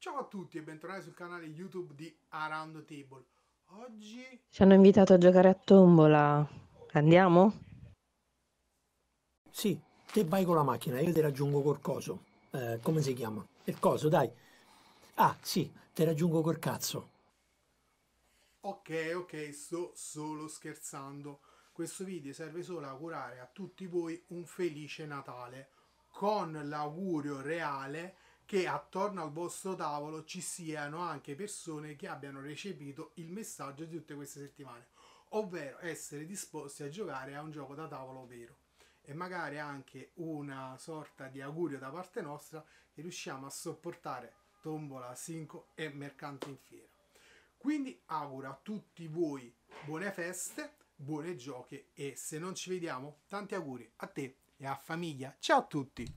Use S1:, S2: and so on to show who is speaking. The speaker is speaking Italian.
S1: Ciao a tutti e bentornati sul canale YouTube di Around the Table.
S2: Oggi Ci hanno invitato a giocare a tombola. Andiamo?
S3: Sì, te vai con la macchina, io ti raggiungo col coso. Eh, come si chiama? Il coso, dai. Ah, sì, ti raggiungo col cazzo.
S1: Ok, ok, sto solo scherzando. Questo video serve solo a augurare a tutti voi un felice Natale con l'augurio reale che attorno al vostro tavolo ci siano anche persone che abbiano recepito il messaggio di tutte queste settimane, ovvero essere disposti a giocare a un gioco da tavolo vero e magari anche una sorta di augurio da parte nostra che riusciamo a sopportare Tombola 5 e Mercante in Fiera. Quindi auguro a tutti voi buone feste, buone giochi e se non ci vediamo tanti auguri a te e a famiglia. Ciao a tutti!